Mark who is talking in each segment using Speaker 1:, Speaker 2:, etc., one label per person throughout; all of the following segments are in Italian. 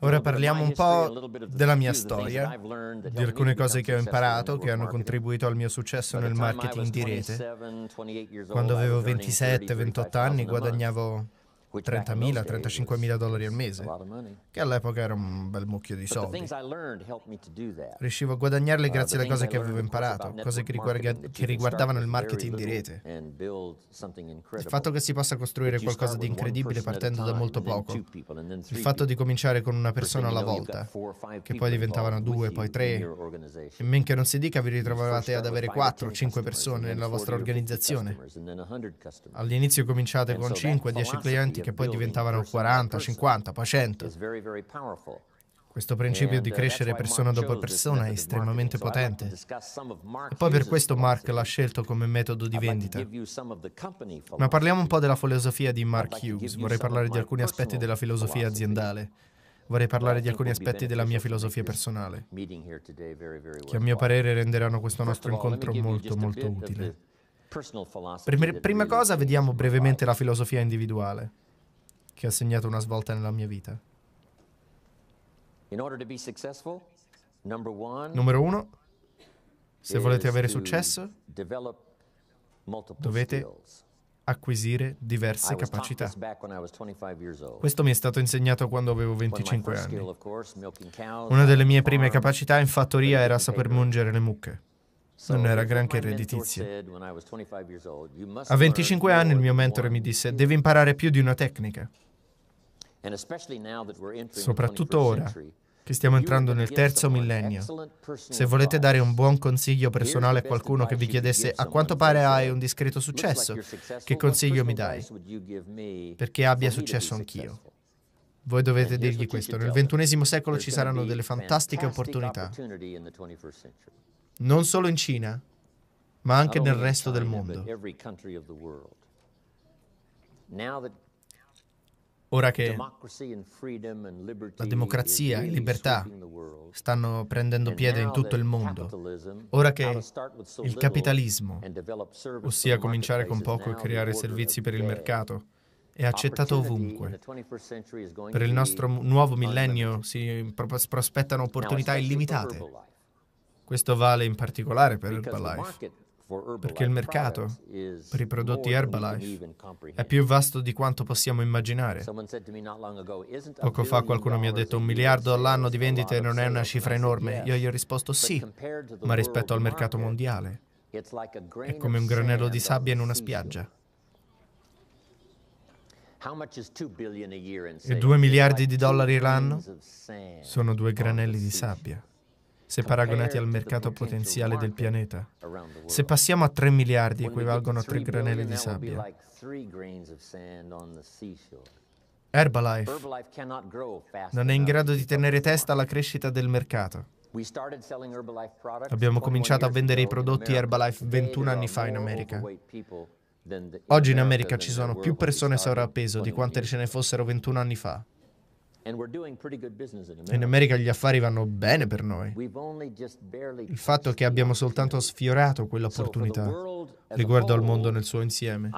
Speaker 1: Ora parliamo un po' della mia storia, di alcune cose che ho imparato che hanno contribuito al mio successo nel marketing di rete. Quando avevo 27-28 anni guadagnavo 30.000-35.000 dollari al mese, che all'epoca era un bel mucchio di soldi.
Speaker 2: Riuscivo a guadagnarle uh, grazie alle cose che avevo imparato, cose che, riguarda- che riguardavano il marketing di rete. Il fatto che si possa costruire qualcosa di incredibile partendo da molto poco, il fatto di
Speaker 1: cominciare con una persona alla volta, che poi diventavano due, poi tre, e men che non si dica vi ritrovavate ad avere 4 o 5 persone nella vostra organizzazione.
Speaker 2: All'inizio cominciate con 5-10
Speaker 1: clienti che poi diventavano 40, 50, poi 100. Questo principio di uh, crescere persona dopo persona è estremamente potente. E poi per questo Mark l'ha scelto come metodo di vendita. Ma parliamo un po' della filosofia di Mark Hughes. Vorrei parlare di alcuni aspetti della filosofia aziendale. Vorrei parlare di alcuni aspetti della mia filosofia personale,
Speaker 2: che a mio parere renderanno questo nostro incontro molto, molto utile. Prima
Speaker 1: cosa vediamo brevemente la filosofia individuale che ha segnato una svolta nella mia vita.
Speaker 2: Numero uno,
Speaker 1: se volete avere successo, dovete acquisire diverse capacità. Questo mi è stato insegnato quando avevo 25 anni.
Speaker 2: Una delle mie prime
Speaker 1: capacità in fattoria era saper mungere le mucche. Non era granché redditizia.
Speaker 2: A 25 anni il mio mentore mi
Speaker 1: disse, devi imparare più di una tecnica.
Speaker 2: Soprattutto ora che stiamo entrando nel
Speaker 1: terzo millennio. Se volete dare un buon consiglio personale a qualcuno che vi chiedesse a quanto pare hai un discreto successo, che consiglio mi
Speaker 2: dai? Perché abbia successo
Speaker 1: anch'io. Voi dovete dirgli questo, nel ventunesimo secolo ci saranno delle fantastiche opportunità, non solo in Cina, ma anche nel resto del mondo. Ora che
Speaker 2: la democrazia e libertà
Speaker 1: stanno prendendo piede in tutto il mondo, ora che il capitalismo,
Speaker 2: ossia cominciare con poco e creare servizi
Speaker 1: per il mercato, è accettato ovunque.
Speaker 2: Per il nostro nuovo
Speaker 1: millennio si prospettano opportunità illimitate. Questo vale in particolare per
Speaker 2: Herbalife, perché il mercato per i prodotti Herbalife è
Speaker 1: più vasto di quanto possiamo immaginare.
Speaker 2: Poco fa qualcuno
Speaker 1: mi ha detto un miliardo all'anno di vendite non è una cifra enorme. Io gli ho risposto sì, ma rispetto al mercato mondiale
Speaker 2: è come un granello di sabbia in una spiaggia. E 2 miliardi di dollari l'anno sono due granelli
Speaker 1: di sabbia se paragonati al mercato potenziale del pianeta. Se passiamo a 3 miliardi equivalgono a 3 granelli di sabbia. Herbalife non è in grado di tenere testa alla crescita del mercato.
Speaker 2: Abbiamo cominciato a vendere i prodotti Herbalife 21 anni fa in America. Oggi in America ci sono più
Speaker 1: persone sovrappeso di quante ce ne fossero 21 anni fa.
Speaker 2: In America
Speaker 1: gli affari vanno bene per noi.
Speaker 2: Il
Speaker 1: fatto è che abbiamo soltanto sfiorato quell'opportunità
Speaker 2: riguardo al mondo nel suo insieme.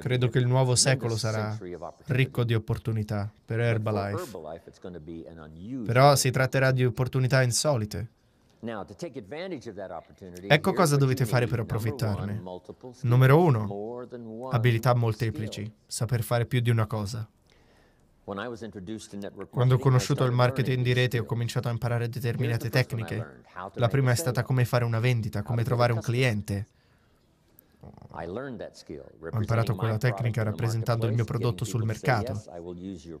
Speaker 2: Credo che il nuovo secolo sarà ricco
Speaker 1: di opportunità per Herbalife. Però si tratterà di opportunità insolite.
Speaker 2: Ecco cosa dovete fare per approfittarne. Numero uno,
Speaker 1: abilità molteplici, saper fare più di una cosa.
Speaker 2: Quando ho conosciuto il marketing di rete ho
Speaker 1: cominciato a imparare determinate tecniche. La prima è stata come fare una vendita, come trovare un cliente.
Speaker 2: Ho imparato quella tecnica rappresentando il mio prodotto sul mercato,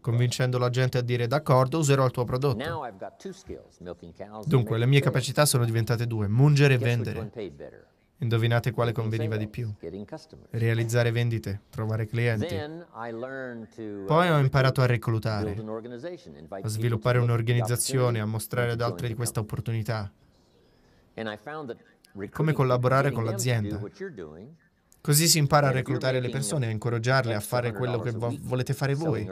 Speaker 1: convincendo la gente a dire d'accordo, userò il tuo prodotto.
Speaker 2: Dunque, le mie capacità
Speaker 1: sono diventate due, mungere e vendere. Indovinate quale conveniva di più? Realizzare vendite, trovare clienti.
Speaker 2: Uh, Poi ho imparato a reclutare, a sviluppare un'organizzazione, a mostrare ad altri di
Speaker 1: questa opportunità.
Speaker 2: Come collaborare con l'azienda.
Speaker 1: Così si impara a reclutare le persone, a incoraggiarle a fare quello che vo- volete fare voi.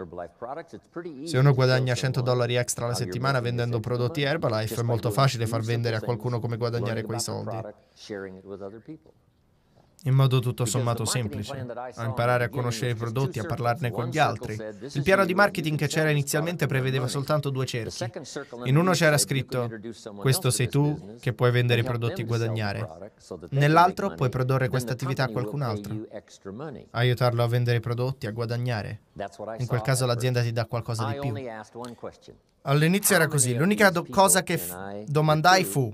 Speaker 1: Se uno guadagna 100 dollari extra alla settimana vendendo prodotti Herbalife, è molto facile far vendere a qualcuno come guadagnare quei soldi in modo tutto sommato semplice, a imparare a conoscere i prodotti, a parlarne con gli altri. Il piano di marketing che c'era inizialmente prevedeva soltanto due cerchi. In uno c'era scritto questo sei tu che puoi vendere i prodotti e guadagnare. Nell'altro puoi produrre questa attività a qualcun altro, aiutarlo a vendere i prodotti, a guadagnare. In quel caso l'azienda ti dà qualcosa di più. All'inizio era così, l'unica do- cosa che f- domandai fu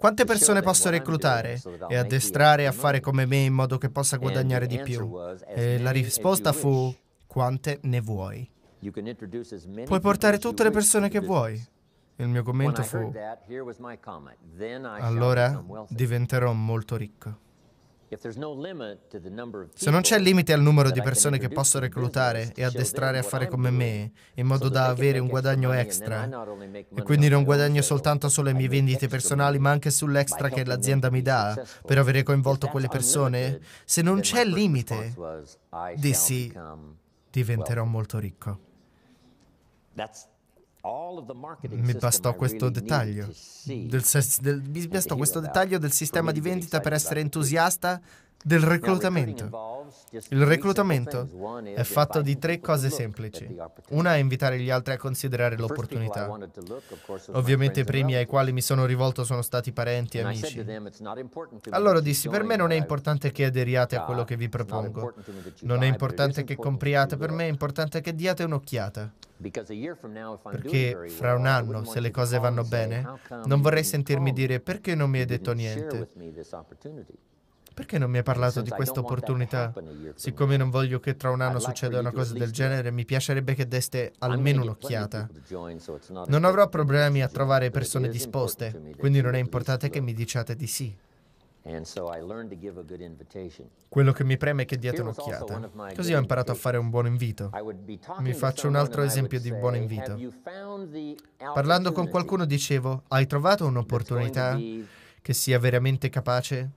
Speaker 1: quante persone posso reclutare e addestrare a fare come me in modo che possa guadagnare di più? E la risposta fu quante ne vuoi. Puoi portare tutte le persone che vuoi. Il mio commento fu
Speaker 2: allora
Speaker 1: diventerò molto ricco.
Speaker 2: Se non c'è limite al numero di persone che posso
Speaker 1: reclutare e addestrare a fare come me, in modo da avere un guadagno extra, e quindi non guadagno soltanto sulle mie vendite personali, ma anche sull'extra che l'azienda mi dà per avere coinvolto quelle persone, se non c'è limite, dissi, diventerò molto ricco.
Speaker 2: Mi bastò questo dettaglio del, del, mi bastò questo dettaglio del sistema di vendita per essere
Speaker 1: entusiasta del reclutamento. Il reclutamento è fatto di tre cose semplici. Una è invitare gli altri a considerare l'opportunità. Ovviamente i primi ai quali mi sono rivolto sono stati parenti e amici. Allora dissi, per me non è importante che aderiate a quello che vi propongo. Non è importante che compriate, per me è importante che diate un'occhiata.
Speaker 2: Perché fra un anno, se le cose vanno bene, non vorrei sentirmi dire perché non mi hai detto niente.
Speaker 1: Perché non mi hai parlato di questa opportunità? Siccome non voglio che tra un anno succeda una cosa del genere, mi piacerebbe che deste almeno un'occhiata. Non avrò problemi a trovare persone disposte, quindi non è importante che mi diciate di sì. Quello che mi preme è che diate un'occhiata. Così ho imparato a fare un buon invito.
Speaker 2: Mi faccio un altro esempio di buon invito.
Speaker 1: Parlando con qualcuno dicevo, hai trovato un'opportunità che sia veramente capace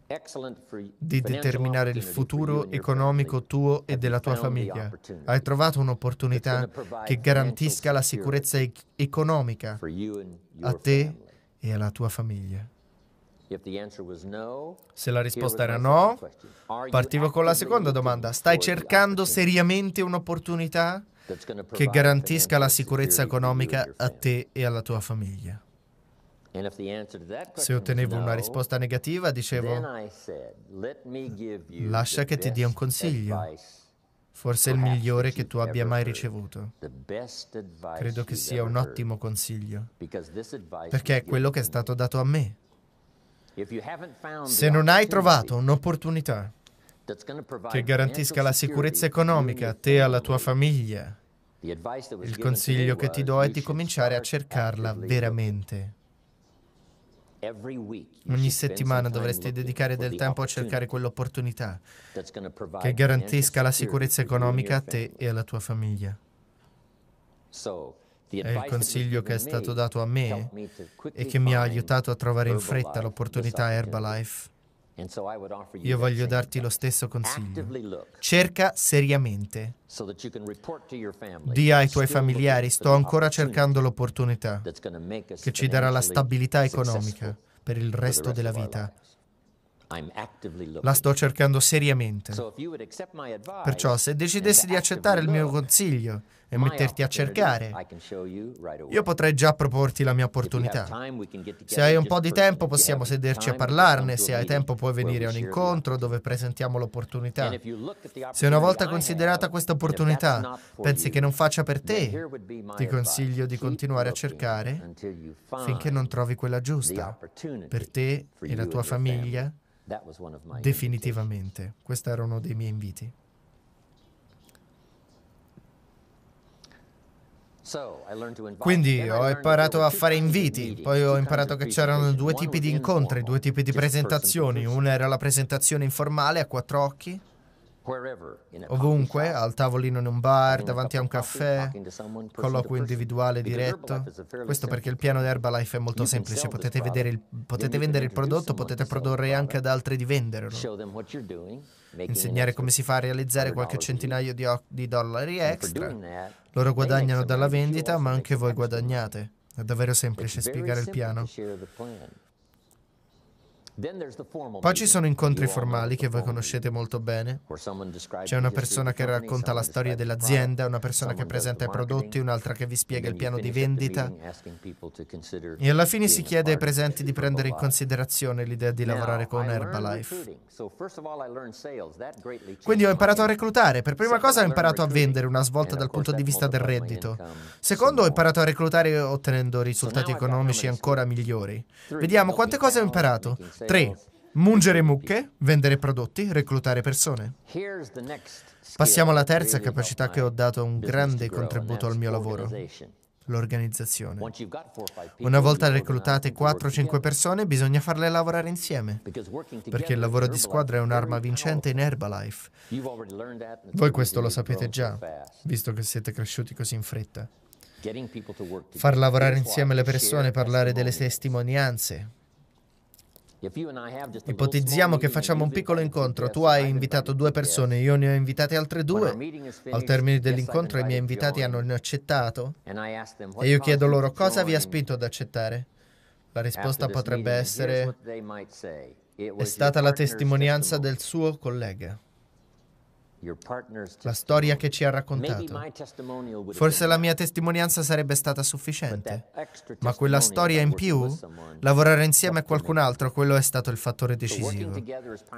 Speaker 2: di determinare il futuro economico tuo e della tua famiglia. Hai
Speaker 1: trovato un'opportunità che garantisca la sicurezza e- economica a te e alla tua famiglia.
Speaker 2: Se la risposta era no, partivo con la seconda domanda. Stai
Speaker 1: cercando seriamente un'opportunità che garantisca la sicurezza economica a te e alla tua famiglia?
Speaker 2: Se ottenevo una risposta
Speaker 1: negativa, dicevo,
Speaker 2: lascia che ti dia un
Speaker 1: consiglio, forse il migliore che tu abbia mai ricevuto.
Speaker 2: Credo che sia un ottimo consiglio, perché è quello
Speaker 1: che è stato dato a me.
Speaker 2: Se non hai trovato
Speaker 1: un'opportunità
Speaker 2: che garantisca la sicurezza economica a
Speaker 1: te e alla tua famiglia,
Speaker 2: il consiglio che ti do è
Speaker 1: di cominciare a cercarla veramente.
Speaker 2: Ogni settimana dovresti
Speaker 1: dedicare del tempo a cercare quell'opportunità
Speaker 2: che garantisca la sicurezza economica a te e alla tua famiglia. E il consiglio che è stato dato a me e che mi ha aiutato a trovare in fretta l'opportunità Herbalife io voglio darti lo stesso consiglio.
Speaker 1: Cerca seriamente.
Speaker 2: Dì ai tuoi familiari, sto ancora cercando
Speaker 1: l'opportunità che ci darà la stabilità economica per il resto della vita la sto cercando seriamente. Perciò se decidessi di accettare il mio consiglio e metterti a cercare, io potrei già proporti la mia opportunità. Se hai un po' di tempo possiamo sederci a parlarne, se hai tempo puoi venire a un incontro dove presentiamo l'opportunità. Se una volta considerata questa opportunità pensi che non faccia per te, ti consiglio di continuare a cercare finché non trovi quella giusta per te e la tua famiglia definitivamente. Questo era uno dei miei inviti.
Speaker 2: Quindi ho imparato a fare
Speaker 1: inviti, poi ho imparato che c'erano due tipi di incontri, due tipi di presentazioni. Una era la presentazione informale a quattro occhi, Ovunque, al tavolino in un bar, davanti a un caffè, colloquio individuale diretto. Questo perché il piano di Herbalife è molto semplice, potete, il, potete vendere il prodotto, potete produrre anche ad altri di venderlo. Insegnare come si fa a realizzare qualche centinaio di, di dollari extra. Loro guadagnano dalla vendita, ma anche voi guadagnate. È davvero semplice spiegare il piano.
Speaker 2: Poi ci sono incontri formali che voi
Speaker 1: conoscete molto bene. C'è una persona che racconta la storia dell'azienda, una persona che presenta i prodotti, un'altra che vi spiega il piano di vendita.
Speaker 2: E alla fine si chiede ai presenti di prendere in
Speaker 1: considerazione l'idea di lavorare con Herbalife.
Speaker 2: Quindi ho imparato a reclutare. Per prima cosa ho imparato
Speaker 1: a vendere, una svolta dal punto di vista del reddito. Secondo ho imparato a reclutare ottenendo risultati economici ancora migliori. Vediamo quante cose ho imparato. 3. Mungere mucche, vendere prodotti, reclutare persone.
Speaker 2: Passiamo alla terza capacità che ho dato un grande contributo al mio lavoro,
Speaker 1: l'organizzazione. Una volta reclutate 4-5 persone bisogna farle lavorare insieme, perché il lavoro di squadra è un'arma vincente in Herbalife.
Speaker 2: Voi questo lo sapete già,
Speaker 1: visto che siete cresciuti così in fretta.
Speaker 2: Far lavorare insieme le persone, parlare delle
Speaker 1: testimonianze,
Speaker 2: Ipotizziamo che facciamo un
Speaker 1: piccolo incontro. Tu hai invitato due persone, io ne ho invitate altre due. Al termine dell'incontro i miei invitati hanno accettato
Speaker 2: e io chiedo loro cosa
Speaker 1: vi ha spinto ad accettare.
Speaker 2: La risposta potrebbe essere è stata la testimonianza
Speaker 1: del suo collega la storia che ci ha raccontato. Forse la mia testimonianza sarebbe stata sufficiente, ma quella storia in più, lavorare insieme a qualcun altro, quello è stato il fattore decisivo.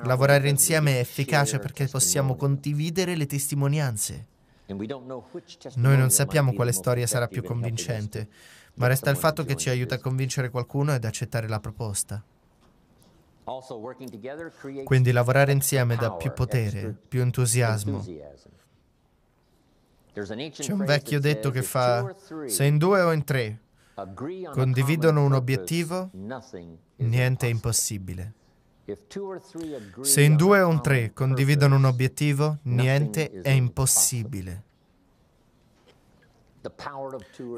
Speaker 1: Lavorare insieme è efficace perché possiamo condividere le testimonianze.
Speaker 2: Noi non sappiamo quale storia sarà più convincente,
Speaker 1: ma resta il fatto che ci aiuta a convincere qualcuno ed accettare la proposta.
Speaker 2: Quindi lavorare insieme dà più potere, più entusiasmo. C'è un vecchio detto che fa, se in due o in
Speaker 1: tre condividono un obiettivo, niente è impossibile.
Speaker 2: Se in due o in tre condividono un obiettivo, niente è
Speaker 1: impossibile.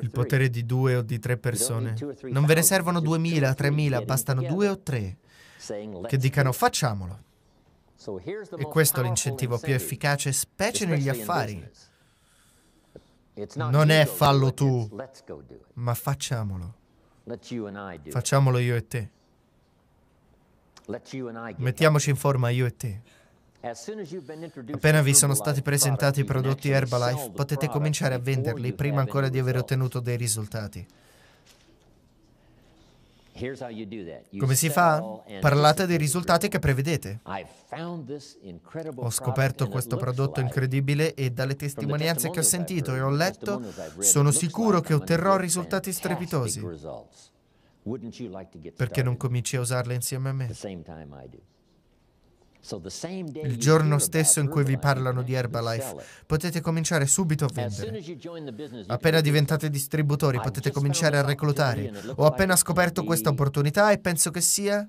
Speaker 1: Il potere di due o di tre persone. Non ve ne servono duemila, tremila, bastano due o tre che dicano facciamolo.
Speaker 2: E questo è l'incentivo più efficace, specie negli affari. Non è fallo tu,
Speaker 1: ma facciamolo. Facciamolo io e te. Mettiamoci in forma io e te.
Speaker 2: Appena vi sono stati presentati i prodotti Herbalife, potete cominciare a venderli prima ancora di
Speaker 1: aver ottenuto dei risultati.
Speaker 2: Come si fa? Parlate
Speaker 1: dei risultati che prevedete.
Speaker 2: Ho scoperto questo prodotto
Speaker 1: incredibile e dalle testimonianze che ho sentito e ho letto sono sicuro che otterrò risultati strepitosi. Perché non cominci a usarle insieme a me? Il giorno stesso in cui vi parlano di Herbalife, potete cominciare subito a vendere.
Speaker 2: Appena diventate
Speaker 1: distributori, potete cominciare a reclutare. Ho appena scoperto questa opportunità e penso che sia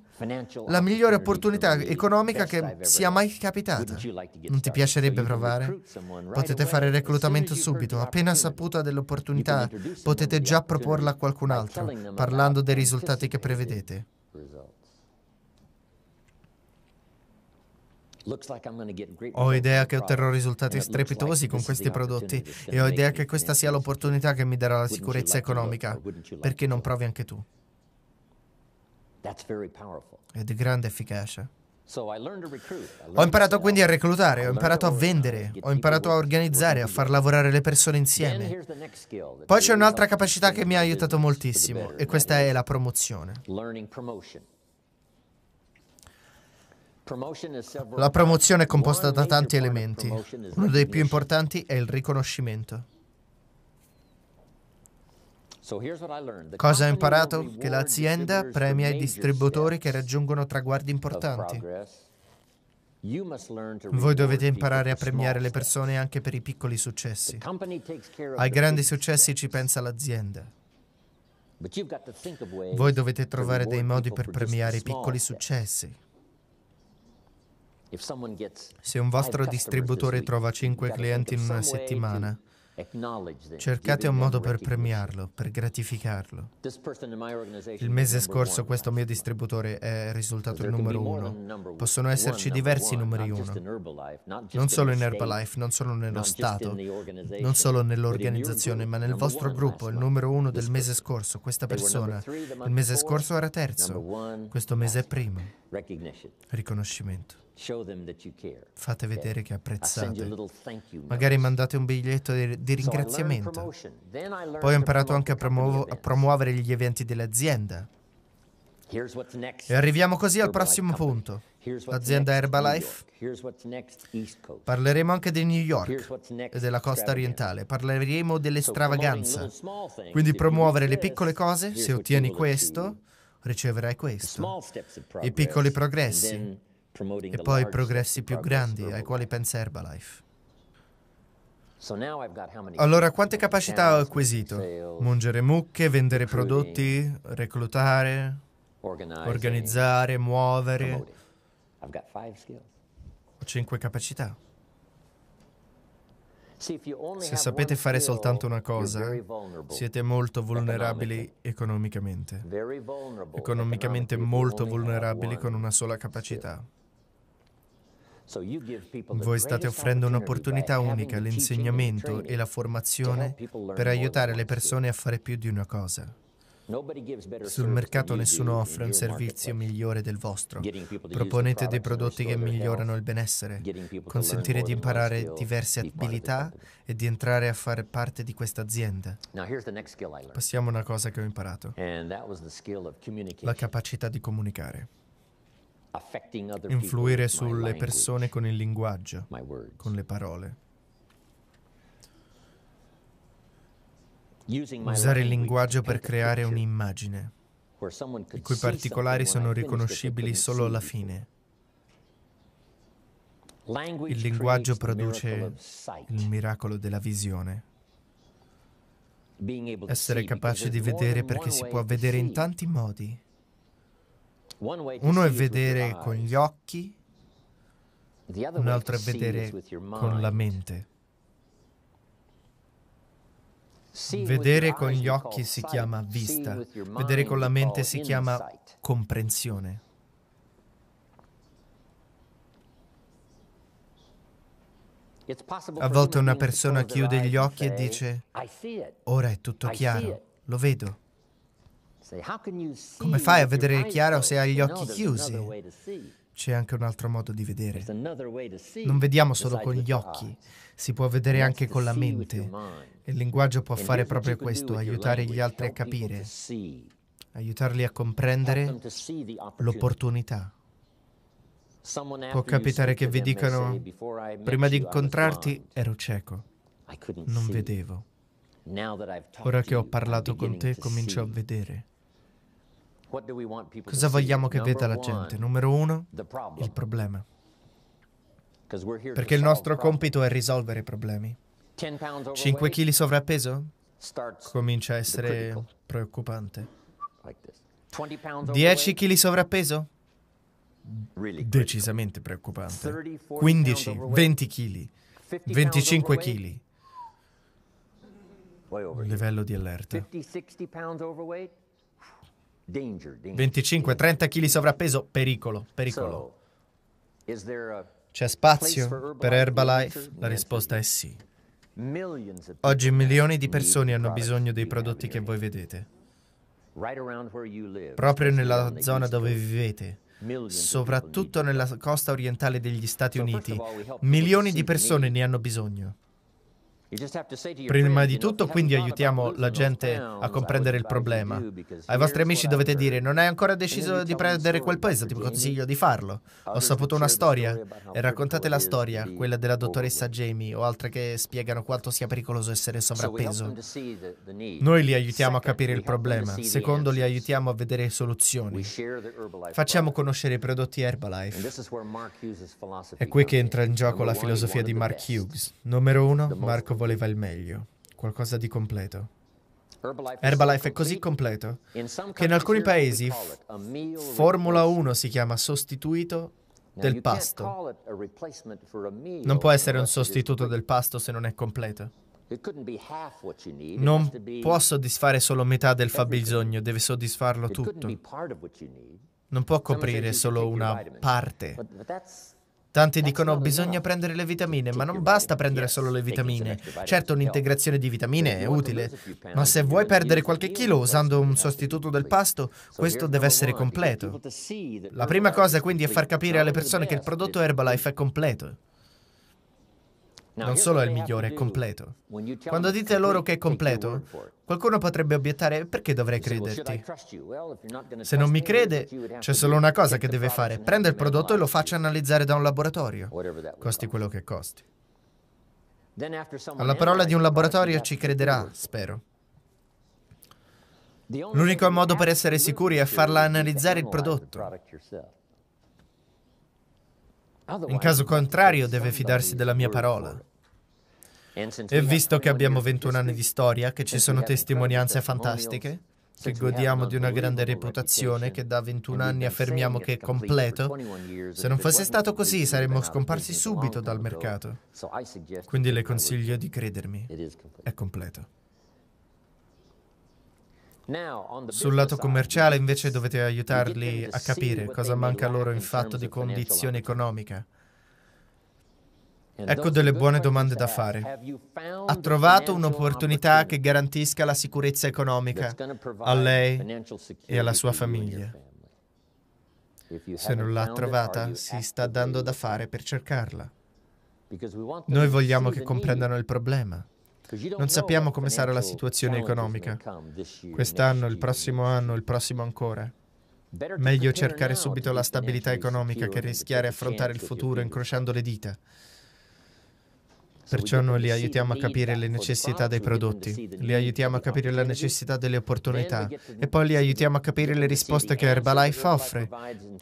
Speaker 1: la migliore opportunità economica che sia mai capitata. Non ti piacerebbe provare? Potete fare reclutamento subito. Appena saputa dell'opportunità, potete già proporla a qualcun altro, parlando dei risultati che prevedete.
Speaker 2: Ho idea che otterrò risultati strepitosi con questi prodotti e ho idea che questa
Speaker 1: sia l'opportunità che mi darà la sicurezza economica. Perché non provi anche tu?
Speaker 2: È di grande efficacia. Ho imparato quindi a reclutare, ho imparato a vendere,
Speaker 1: ho imparato a organizzare, a far lavorare le persone insieme.
Speaker 2: Poi c'è un'altra capacità che mi ha aiutato moltissimo e questa
Speaker 1: è la promozione.
Speaker 2: La promozione è composta da tanti elementi. Uno dei più
Speaker 1: importanti è il riconoscimento.
Speaker 2: Cosa ho imparato? Che l'azienda premia i distributori
Speaker 1: che raggiungono traguardi importanti.
Speaker 2: Voi dovete
Speaker 1: imparare a premiare le persone anche per i piccoli successi. Ai grandi successi ci pensa l'azienda.
Speaker 2: Voi dovete trovare dei modi per premiare i piccoli
Speaker 1: successi.
Speaker 2: Se un vostro distributore trova 5 clienti in una settimana,
Speaker 1: Cercate un modo per premiarlo, per gratificarlo.
Speaker 2: Il mese scorso
Speaker 1: questo mio distributore è risultato il numero uno. Possono esserci diversi numeri uno, non solo in Herbalife, non solo nello Stato, non solo nell'organizzazione, ma nel vostro gruppo, il numero uno del mese scorso, questa persona. Il mese scorso era terzo, questo mese è primo.
Speaker 2: Riconoscimento. Fate vedere che apprezzate. Magari
Speaker 1: mandate un biglietto di ringraziamento. Poi ho imparato anche a, promuo a promuovere gli eventi dell'azienda.
Speaker 2: E arriviamo così al prossimo punto. L'azienda Herbalife. Parleremo
Speaker 1: anche di New York e della costa orientale. Parleremo dell'estravaganza. Quindi promuovere le piccole cose, se ottieni questo, riceverai questo. I piccoli progressi e poi progressi più grandi ai quali pensa Herbalife.
Speaker 2: Allora, quante capacità ho
Speaker 1: acquisito? Mungere mucche, vendere prodotti, reclutare,
Speaker 2: organizzare, muovere. Ho
Speaker 1: cinque capacità.
Speaker 2: Se sapete fare soltanto una cosa, siete
Speaker 1: molto vulnerabili economicamente. Economicamente molto vulnerabili con una sola capacità.
Speaker 2: Voi state offrendo un'opportunità unica, all'insegnamento
Speaker 1: e la formazione per aiutare le persone a fare più di una cosa.
Speaker 2: Sul mercato nessuno offre un servizio
Speaker 1: migliore del vostro. Proponete dei prodotti che migliorano il benessere. Consentire di imparare diverse abilità e di entrare a fare parte di questa azienda. Passiamo a una cosa che ho imparato.
Speaker 2: La
Speaker 1: capacità di comunicare
Speaker 2: influire sulle persone
Speaker 1: con il linguaggio, con le parole.
Speaker 2: Usare il linguaggio per creare
Speaker 1: un'immagine, i cui particolari sono riconoscibili solo alla fine.
Speaker 2: Il linguaggio produce
Speaker 1: il miracolo della visione.
Speaker 2: Essere capace di vedere perché si può vedere in
Speaker 1: tanti modi.
Speaker 2: Uno è vedere con gli occhi, un altro è vedere con la mente. Vedere con gli occhi si
Speaker 1: chiama vista, vedere con la mente si chiama comprensione.
Speaker 2: A volte una persona chiude gli occhi e dice, ora è tutto chiaro,
Speaker 1: lo vedo.
Speaker 2: Come fai a vedere chiaro se hai gli occhi chiusi?
Speaker 1: C'è anche un altro modo di vedere.
Speaker 2: Non vediamo solo con gli
Speaker 1: occhi, si può vedere anche con la mente. il linguaggio può fare proprio questo, aiutare gli altri a capire, aiutarli a comprendere l'opportunità.
Speaker 2: Può capitare che vi dicano, prima di incontrarti
Speaker 1: ero cieco, non vedevo.
Speaker 2: Ora che ho parlato con te comincio a vedere. Cosa vogliamo che veda la gente? Numero uno, il problema. Perché il nostro
Speaker 1: compito è risolvere i problemi.
Speaker 2: 5 kg
Speaker 1: sovrappeso? Comincia a essere preoccupante. 10 kg sovrappeso? Decisamente preoccupante.
Speaker 2: 15, 20 kg, 25 kg.
Speaker 1: Livello di allerta.
Speaker 2: 25-30
Speaker 1: kg sovrappeso, pericolo, pericolo.
Speaker 2: C'è spazio per Herbalife? La
Speaker 1: risposta è sì.
Speaker 2: Oggi milioni
Speaker 1: di persone hanno bisogno dei prodotti che voi vedete.
Speaker 2: Proprio nella zona dove
Speaker 1: vivete, soprattutto nella costa orientale degli Stati Uniti, milioni di persone ne hanno bisogno. Prima di tutto, quindi aiutiamo la gente a comprendere il problema. Ai vostri amici dovete dire, non hai ancora deciso di prendere quel paese, ti consiglio di farlo. Ho saputo una storia e raccontate la storia, quella della dottoressa Jamie o altre che spiegano quanto sia pericoloso essere sovrappeso. Noi li aiutiamo a capire il problema, secondo li aiutiamo a vedere soluzioni. Facciamo conoscere i prodotti Herbalife. È qui che entra in gioco la filosofia di Mark Hughes. Numero uno, Marco voleva il meglio, qualcosa di completo.
Speaker 2: Herbalife è così
Speaker 1: completo che in alcuni paesi Formula 1 si chiama sostituito del pasto.
Speaker 2: Non può essere un sostituto del
Speaker 1: pasto se non è completo.
Speaker 2: Non può
Speaker 1: soddisfare solo metà del fabbisogno, deve soddisfarlo tutto.
Speaker 2: Non può coprire solo una
Speaker 1: parte. Tanti dicono bisogna prendere le vitamine, ma non basta prendere solo le vitamine. Certo un'integrazione di vitamine è utile, ma se vuoi perdere qualche chilo usando un sostituto del pasto, questo deve essere completo. La prima cosa quindi è far capire alle persone che il prodotto Herbalife è completo.
Speaker 2: Non solo è il migliore, è completo. Quando dite loro che è completo,
Speaker 1: qualcuno potrebbe obiettare perché dovrei crederti.
Speaker 2: Se non mi crede, c'è solo una
Speaker 1: cosa che deve fare, prende il prodotto e lo faccia analizzare da un laboratorio, costi quello che costi.
Speaker 2: Alla parola di un laboratorio ci
Speaker 1: crederà, spero.
Speaker 2: L'unico modo per essere sicuri è farla analizzare il prodotto. In caso
Speaker 1: contrario deve fidarsi della mia parola. E visto che abbiamo 21 anni di storia, che ci sono testimonianze fantastiche, che godiamo di una grande reputazione, che da 21 anni affermiamo che è completo, se non fosse stato così saremmo scomparsi subito dal mercato. Quindi le consiglio di credermi, è completo.
Speaker 2: Sul lato commerciale
Speaker 1: invece dovete aiutarli a capire cosa manca loro in fatto di condizione economica. Ecco delle buone domande da fare. Ha trovato un'opportunità che garantisca la sicurezza economica a lei e alla sua
Speaker 2: famiglia? Se non l'ha trovata,
Speaker 1: si sta dando da fare per cercarla.
Speaker 2: Noi vogliamo che comprendano
Speaker 1: il problema.
Speaker 2: Non sappiamo come sarà la situazione economica.
Speaker 1: Quest'anno, il prossimo anno, il prossimo ancora. Meglio cercare subito la stabilità economica che rischiare di affrontare il futuro incrociando le dita. Perciò noi li aiutiamo a capire le necessità dei prodotti, li aiutiamo a capire la necessità delle opportunità e poi li aiutiamo a capire le risposte che Herbalife offre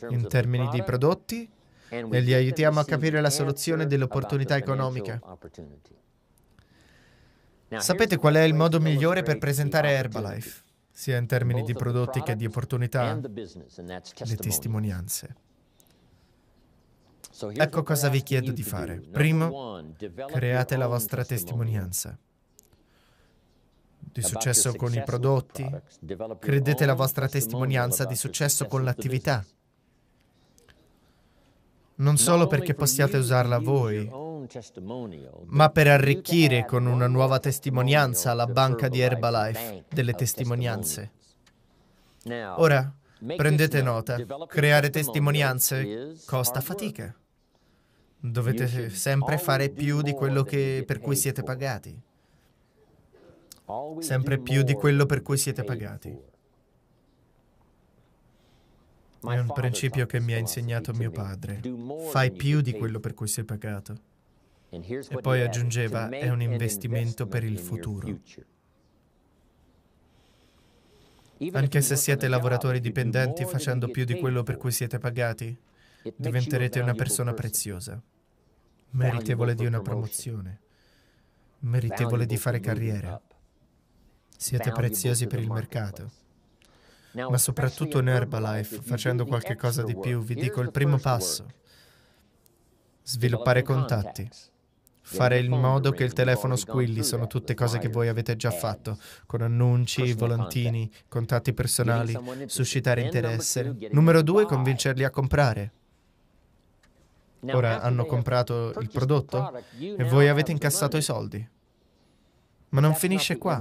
Speaker 1: in termini di prodotti e li aiutiamo a capire la soluzione delle opportunità economiche. Sapete qual è il modo migliore per presentare Herbalife, sia in termini di prodotti che di opportunità?
Speaker 2: Le
Speaker 1: testimonianze.
Speaker 2: Ecco cosa vi chiedo di fare. Primo, create la vostra testimonianza
Speaker 1: di successo con i prodotti, credete la vostra testimonianza di successo con l'attività. Non solo perché possiate usarla voi, ma per arricchire con una nuova testimonianza la banca di Herbalife delle testimonianze.
Speaker 2: Ora, prendete nota, creare testimonianze costa
Speaker 1: fatica. Dovete sempre fare più di quello che, per cui siete pagati.
Speaker 2: Sempre più di quello per cui siete
Speaker 1: pagati. È un principio che mi ha insegnato mio padre. Fai più di quello per cui sei pagato. E poi aggiungeva, è un investimento per il futuro.
Speaker 2: Anche se siete lavoratori
Speaker 1: dipendenti facendo più di quello per cui siete pagati, Diventerete una persona preziosa, meritevole di una promozione, meritevole di fare carriera. Siete preziosi per il mercato. Ma soprattutto in Herbalife, facendo qualche cosa di più, vi dico il primo passo. Sviluppare contatti. Fare in modo che il telefono squilli sono tutte cose che voi avete già fatto, con annunci, volantini, contatti personali, suscitare interesse. Numero due, convincerli a comprare. Ora hanno comprato il prodotto e voi avete incassato i soldi. Ma non finisce qua.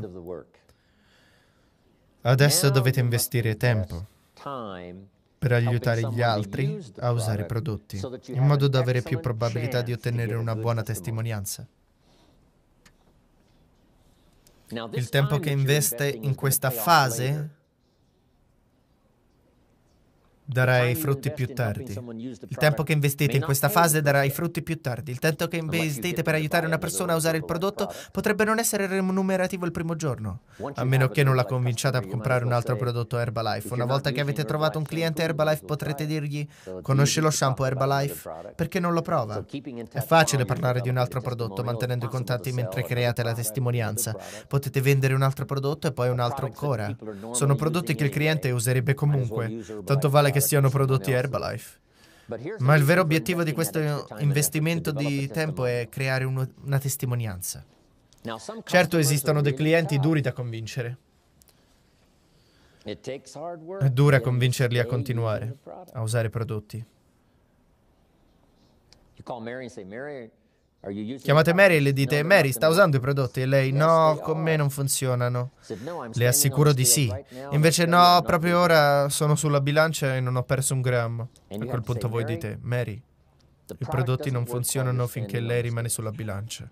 Speaker 1: Adesso dovete investire tempo
Speaker 2: per aiutare gli altri a usare i prodotti, in modo da avere più probabilità di ottenere una buona
Speaker 1: testimonianza. Il tempo che investe in questa fase darà i frutti più tardi. Il tempo che investite in questa fase darà i frutti più tardi. Il tempo che investite per aiutare una persona a usare il prodotto potrebbe non essere remunerativo il primo giorno, a meno che non la convinciate a comprare un altro prodotto Herbalife. Una volta che avete trovato un cliente Herbalife potrete dirgli conosci lo shampoo Herbalife? Perché non lo prova? È facile parlare di un altro prodotto mantenendo i contatti mentre create la testimonianza. Potete vendere un altro prodotto e poi un altro ancora. Sono prodotti che il cliente userebbe comunque. Tanto vale che che siano prodotti Herbalife. Ma il vero obiettivo di questo investimento di tempo è creare uno, una testimonianza. Certo esistono dei clienti duri da convincere.
Speaker 2: È dura convincerli a continuare a
Speaker 1: usare prodotti.
Speaker 2: Chiamate Mary e le dite, Mary sta
Speaker 1: usando i prodotti e lei, no, con me non funzionano. Le assicuro di sì. Invece no, proprio ora sono sulla bilancia e non ho perso un grammo. A quel punto voi dite, Mary, i prodotti non funzionano finché lei rimane sulla bilancia.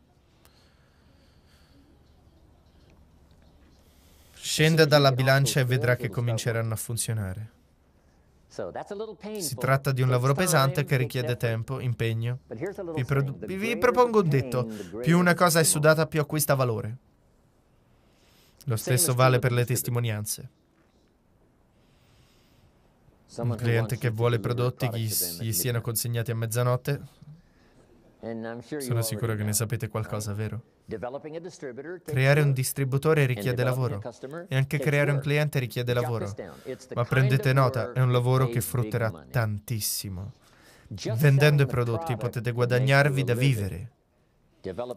Speaker 1: Scenda dalla bilancia e vedrà che cominceranno a funzionare.
Speaker 2: Si tratta di un lavoro pesante che richiede
Speaker 1: tempo, impegno. Vi, pro- vi propongo un detto, più una cosa è sudata più acquista valore. Lo stesso vale per le testimonianze. Un cliente che vuole prodotti che gli siano consegnati a mezzanotte
Speaker 2: sono sicuro che ne sapete qualcosa, um, vero? Creare un distributore richiede lavoro e anche creare un cliente richiede lavoro. Ma prendete nota, è un lavoro che frutterà
Speaker 1: tantissimo. Vendendo i prodotti potete guadagnarvi da vivere.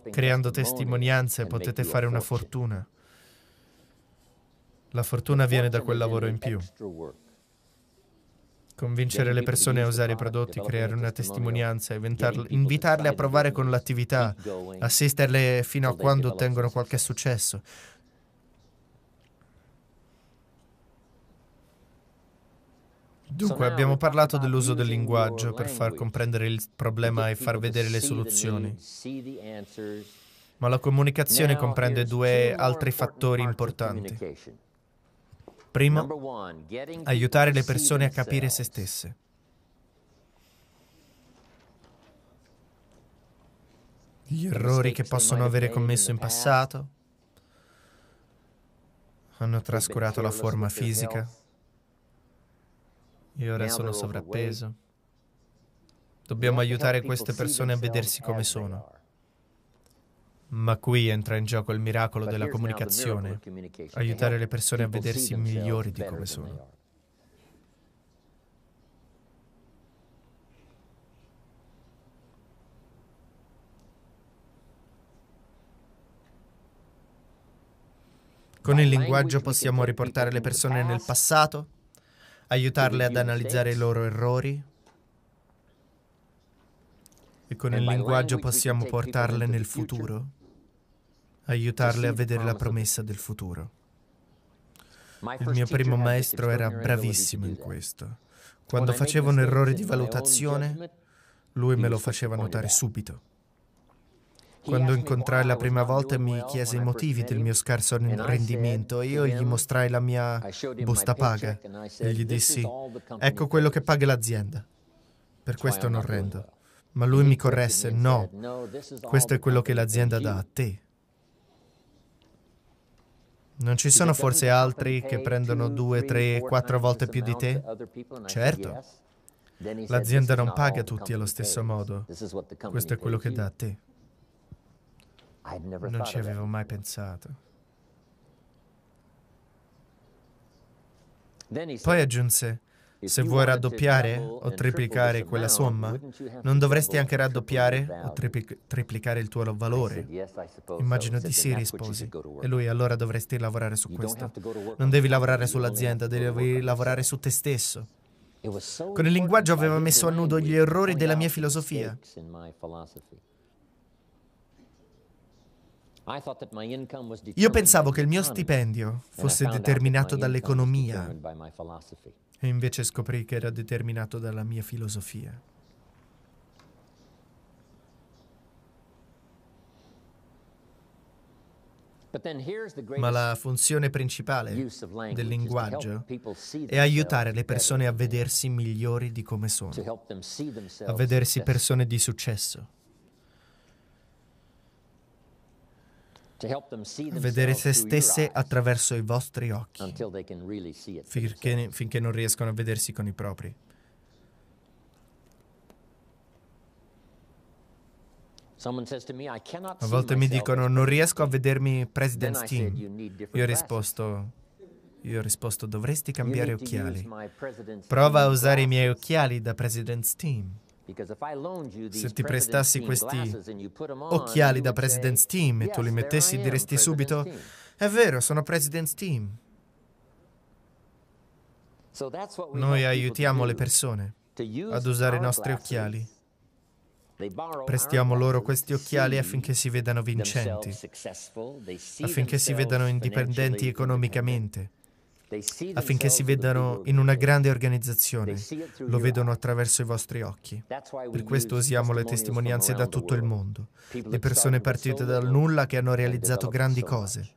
Speaker 2: Creando testimonianze potete fare una
Speaker 1: fortuna. La fortuna viene da quel lavoro in più. Convincere le persone a usare i prodotti, creare una testimonianza, invitarle a provare con l'attività, assisterle fino a quando ottengono qualche successo. Dunque abbiamo parlato dell'uso del linguaggio per far comprendere il problema e far vedere le soluzioni. Ma la comunicazione comprende due altri fattori importanti. Primo, aiutare le persone a capire se stesse. Gli errori che possono avere commesso in passato, hanno trascurato la forma fisica. Io ora sono sovrappeso. Dobbiamo aiutare queste persone a vedersi come sono. Ma qui entra in gioco il miracolo della comunicazione, aiutare le persone a vedersi migliori di come sono. Con il linguaggio possiamo riportare le persone nel passato, aiutarle ad analizzare i loro errori e con il linguaggio possiamo portarle nel futuro aiutarle a vedere la promessa del futuro. Il mio primo maestro era bravissimo in questo. Quando facevo un errore di valutazione, lui me lo faceva notare subito. Quando incontrai la prima volta mi chiese i motivi del mio scarso rendimento e io gli mostrai la mia busta paga e gli dissi ecco quello che paga l'azienda. Per questo non rendo. Ma lui mi corresse no, questo è quello che l'azienda dà a te. Non ci sono forse altri che prendono due, tre, quattro volte più di te? Certo. L'azienda non paga tutti allo stesso modo. Questo è quello che dà a te. Non ci avevo mai pensato.
Speaker 2: Poi aggiunse, se vuoi raddoppiare o triplicare quella somma, non dovresti anche
Speaker 1: raddoppiare o triplic- triplicare il tuo valore? Immagino di sì, risposi. E lui, allora dovresti lavorare su questo. Non devi lavorare sull'azienda, devi lavorare su te stesso.
Speaker 2: Con il
Speaker 1: linguaggio aveva messo a nudo gli errori della mia filosofia.
Speaker 2: Io pensavo che il mio stipendio fosse determinato dall'economia
Speaker 1: e invece scoprì che era determinato dalla mia filosofia. Ma la funzione principale del linguaggio è aiutare le persone a vedersi migliori di come sono,
Speaker 2: a vedersi persone
Speaker 1: di successo,
Speaker 2: vedere se stesse
Speaker 1: attraverso i vostri occhi, finché, finché non riescono a vedersi con i propri.
Speaker 2: A volte mi dicono non
Speaker 1: riesco a vedermi President's Team. Io ho risposto, io ho risposto dovresti cambiare occhiali. Prova a usare i miei occhiali da President's Team.
Speaker 2: Se ti prestassi questi occhiali da President's Team e tu li mettessi diresti subito,
Speaker 1: è vero, sono President's Team.
Speaker 2: Noi aiutiamo le persone
Speaker 1: ad usare i nostri occhiali.
Speaker 2: Prestiamo loro
Speaker 1: questi occhiali affinché si vedano vincenti, affinché si vedano indipendenti economicamente, affinché si vedano in una grande organizzazione, lo vedono attraverso i vostri occhi. Per questo usiamo le testimonianze da tutto il mondo, le persone partite dal nulla che hanno realizzato grandi cose.